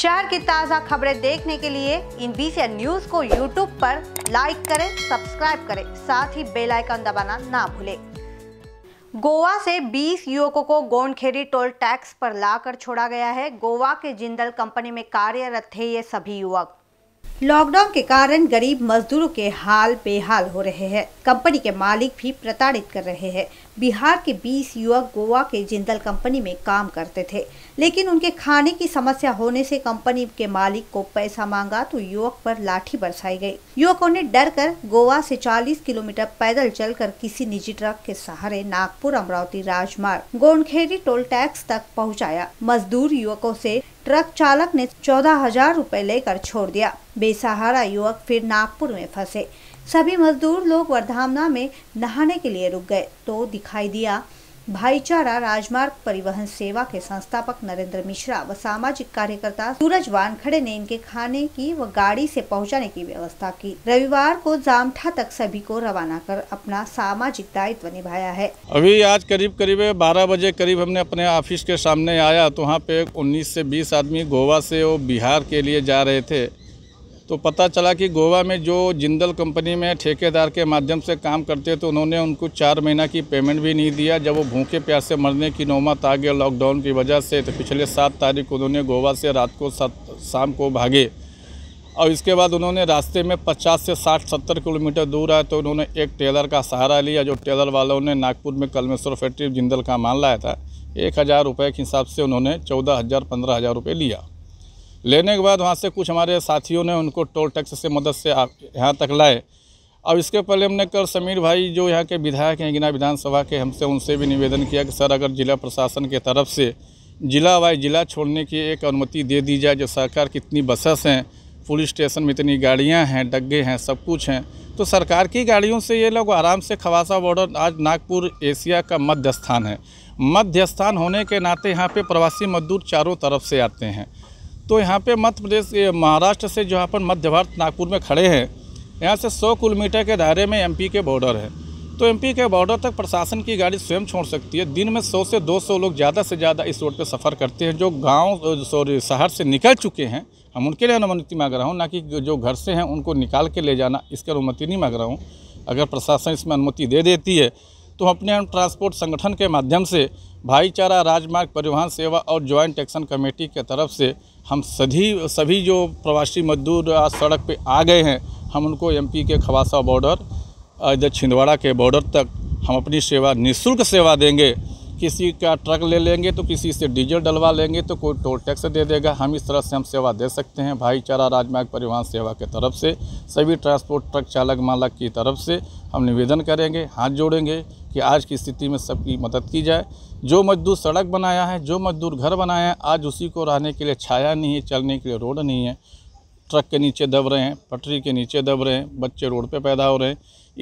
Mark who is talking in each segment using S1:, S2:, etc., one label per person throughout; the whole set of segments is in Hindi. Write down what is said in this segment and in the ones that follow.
S1: शहर की ताज़ा खबरें देखने के लिए इन बीसी न्यूज को यूट्यूब पर लाइक करें सब्सक्राइब करें साथ ही बेल आइकन दबाना ना भूलें गोवा से 20 युवकों को गोंडखेड़ी टोल टैक्स पर लाकर छोड़ा गया है गोवा के जिंदल कंपनी में कार्यरत थे ये सभी युवक लॉकडाउन के कारण गरीब मजदूरों के हाल बेहाल हो रहे हैं कंपनी के मालिक भी प्रताड़ित कर रहे हैं बिहार के 20 युवक गोवा के जिंदल कंपनी में काम करते थे लेकिन उनके खाने की समस्या होने से कंपनी के मालिक को पैसा मांगा तो युवक पर लाठी बरसाई गई युवकों ने डर कर गोवा से 40 किलोमीटर पैदल चलकर किसी निजी ट्रक के सहारे नागपुर अमरावती राजमार्ग गोंडखेड़ी टोल टैक्स तक पहुंचाया। मजदूर युवकों से ट्रक चालक ने चौदह हजार रूपए लेकर छोड़ दिया बेसहारा युवक फिर नागपुर में फंसे सभी मजदूर लोग वर्धामना में नहाने के लिए रुक गए तो दिखाई दिया भाईचारा राजमार्ग परिवहन सेवा के संस्थापक नरेंद्र मिश्रा व सामाजिक कार्यकर्ता सूरज वानखड़े ने इनके खाने की व गाड़ी से पहुंचाने की व्यवस्था की रविवार को जामठा तक सभी को रवाना कर अपना सामाजिक दायित्व निभाया है
S2: अभी आज करीब करीब बारह बजे करीब हमने अपने ऑफिस के सामने आया तो वहाँ पे उन्नीस ऐसी बीस आदमी गोवा ऐसी बिहार के लिए जा रहे थे तो पता चला कि गोवा में जो जिंदल कंपनी में ठेकेदार के माध्यम से काम करते तो उन्होंने उनको चार महीना की पेमेंट भी नहीं दिया जब वो भूखे से मरने की नौमत आ गया लॉकडाउन की वजह से तो पिछले सात तारीख को उन्होंने गोवा से रात को सात शाम को भागे और इसके बाद उन्होंने रास्ते में 50 से 60 70 किलोमीटर दूर आए तो उन्होंने एक टेलर का सहारा लिया जो टेलर वालों ने नागपुर में कलमेश्वर फैक्ट्री जिंदल का मान लाया था एक हज़ार रुपये के हिसाब से उन्होंने चौदह हज़ार पंद्रह हज़ार रुपये लिया लेने के बाद वहाँ से कुछ हमारे साथियों ने उनको टोल टैक्स से मदद से यहाँ तक लाए अब इसके पहले हमने कल समीर भाई जो यहाँ के विधायक हैं गिना विधानसभा के हमसे उनसे भी निवेदन किया कि सर अगर जिला प्रशासन के तरफ से जिला वाई जिला छोड़ने की एक अनुमति दे दी जाए जो सरकार की इतनी बसेस हैं पुलिस स्टेशन में इतनी गाड़ियाँ हैं डग्गे हैं सब कुछ हैं तो सरकार की गाड़ियों से ये लोग आराम से खवासा बॉर्डर आज नागपुर एशिया का मध्य स्थान है मध्य स्थान होने के नाते यहाँ पे प्रवासी मजदूर चारों तरफ से आते हैं तो यहाँ पे मध्य प्रदेश महाराष्ट्र से जो अपन मध्य भारत नागपुर में खड़े हैं यहाँ से 100 किलोमीटर के दायरे में एमपी के बॉर्डर है तो एमपी के बॉर्डर तक प्रशासन की गाड़ी स्वयं छोड़ सकती है दिन में 100 से 200 लोग ज़्यादा से ज़्यादा इस रोड पर सफ़र करते हैं जो गाँव सॉरी शहर से निकल चुके हैं हम उनके लिए अनुमति मांग रहा हूँ ना कि जो घर से हैं उनको निकाल के ले जाना इसकी अनुमति नहीं मांग रहा हूँ अगर प्रशासन इसमें अनुमति दे देती है तो अपने हम ट्रांसपोर्ट संगठन के माध्यम से भाईचारा राजमार्ग परिवहन सेवा और ज्वाइंट एक्शन कमेटी के तरफ से हम सभी सभी जो प्रवासी मजदूर आज सड़क पे आ गए हैं हम उनको एमपी के खवासा बॉर्डर इधर छिंदवाड़ा के बॉर्डर तक हम अपनी सेवा निःशुल्क सेवा देंगे किसी का ट्रक ले लेंगे तो किसी से डीजल डलवा लेंगे तो कोई टोल टैक्स दे देगा हम इस तरह से हम सेवा दे सकते हैं भाईचारा राजमार्ग परिवहन सेवा के तरफ से सभी ट्रांसपोर्ट ट्रक चालक मालक की तरफ से हम निवेदन करेंगे हाथ जोड़ेंगे कि आज की स्थिति में सबकी मदद की जाए जो मजदूर सड़क बनाया है जो मजदूर घर बनाया है आज उसी को रहने के लिए छाया नहीं है चलने के लिए रोड नहीं है ट्रक के नीचे दब रहे हैं पटरी के नीचे दब रहे हैं बच्चे रोड पे पैदा हो रहे हैं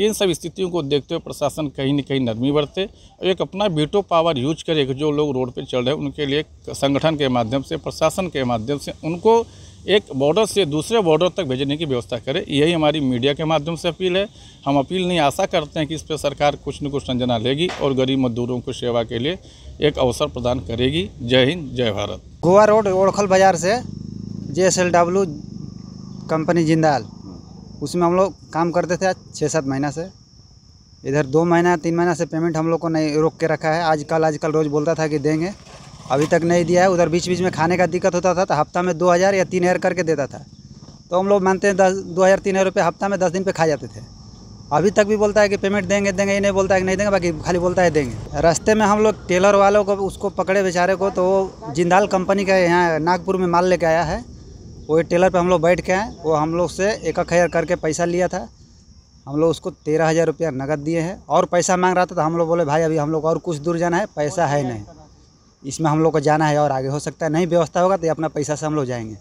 S2: इन सब स्थितियों को देखते हुए प्रशासन कहीं न कहीं नरमी बरते और एक अपना बीटो पावर यूज करे जो लोग रोड पर चल रहे हैं उनके लिए संगठन के माध्यम से प्रशासन के माध्यम से उनको एक बॉर्डर से दूसरे बॉर्डर तक भेजने की व्यवस्था करे यही हमारी मीडिया के माध्यम से अपील है हम अपील नहीं आशा करते हैं कि इस पर सरकार कुछ न कुछ संजना लेगी और गरीब मजदूरों को सेवा के लिए एक अवसर प्रदान करेगी जय हिंद जय भारत
S3: गोवा रोड ओड़खल बाज़ार से J S L W company Jindal उसमें हम लोग काम करते थे आज छः सात महीना से इधर दो महीना तीन महीना से पेमेंट हम लोग को नहीं रोक के रखा है आजकल आजकल रोज़ बोलता था कि देंगे अभी तक नहीं दिया है उधर बीच बीच में खाने का दिक्कत होता था तो हफ्ता में दो हज़ार या तीन हज़ार करके देता था तो हम लोग मानते हैं दस दो हज़ार तीन हज़ार रुपये हफ्ता में दस दिन पे खा जाते थे अभी तक भी बोलता है कि पेमेंट देंगे देंगे ये नहीं बोलता है कि नहीं देंगे बाकी खाली बोलता है देंगे रास्ते में हम लोग टेलर वालों को उसको पकड़े बेचारे को तो वो जिंदाल कंपनी का यहाँ नागपुर में माल लेके आया है वही टेलर पर हम लोग बैठ के हैं वो हम लोग से एक एक हज़ार करके पैसा लिया था हम लोग उसको तेरह हज़ार रुपया नकद दिए हैं और पैसा मांग रहा था तो हम लोग बोले भाई अभी हम लोग और कुछ दूर जाना है पैसा है नहीं इसमें हम लोग को जाना है और आगे हो सकता है नहीं व्यवस्था होगा तो अपना पैसा से हम लोग जाएंगे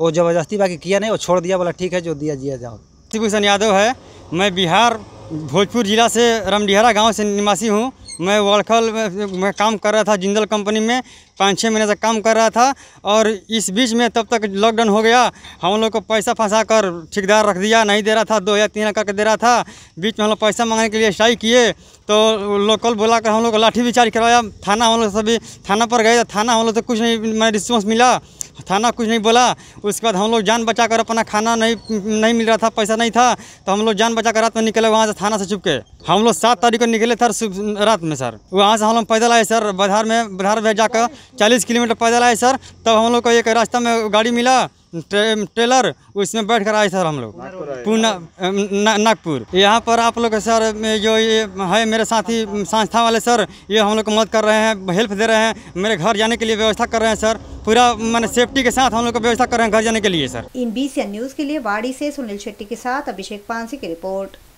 S3: वो ज़बरदस्ती बाकी किया नहीं वो छोड़ दिया बोला ठीक है जो दिया दिया जाओ
S4: भूषण यादव है मैं बिहार भोजपुर ज़िला से रमडिहरा गाँव से निवासी हूँ मैं वर्खल में मैं काम कर रहा था जिंदल कंपनी में पाँच छः महीने तक काम कर रहा था और इस बीच में तब तक लॉकडाउन हो गया हम लोग को पैसा फंसा कर ठेकेदार रख दिया नहीं दे रहा था दो या तीन हज़ार करके दे रहा था बीच में हम लोग पैसा मांगने के लिए स्ट्राइक किए तो लोकल बुला कर हम लोग को लाठी चार्ज करवाया थाना हम लोग सभी थाना पर गए तो थाना हम लोग से कुछ नहीं मैं रिस्पॉन्स मिला थाना कुछ नहीं बोला उसके बाद हम लोग जान बचा कर अपना खाना नहीं नहीं मिल रहा था पैसा नहीं था तो हम लोग जान बचा कर रात में निकले वहाँ से थाना से छुप के हम लोग सात तारीख को निकले थे रात में सर वहाँ से हम लोग पैदल आए सर बधार में बधार में जाकर चालीस किलोमीटर पैदल आए सर तब हम लोग को एक रास्ता में गाड़ी मिला ट्रे, ट्रेलर उसमें बैठ कर आए सर हम लोग पूना नागपुर यहाँ पर आप लोग सर जो ये है मेरे साथी संस्था वाले सर ये हम लोग को मदद कर रहे हैं हेल्प दे रहे हैं मेरे घर जाने के लिए व्यवस्था कर रहे हैं सर पूरा मैंने सेफ्टी के साथ हम लोग को व्यवस्था कर रहे हैं घर जाने के लिए सर
S1: इन बी न्यूज़ के लिए वाड़ी से सुनील शेट्टी के साथ अभिषेक पांसी की रिपोर्ट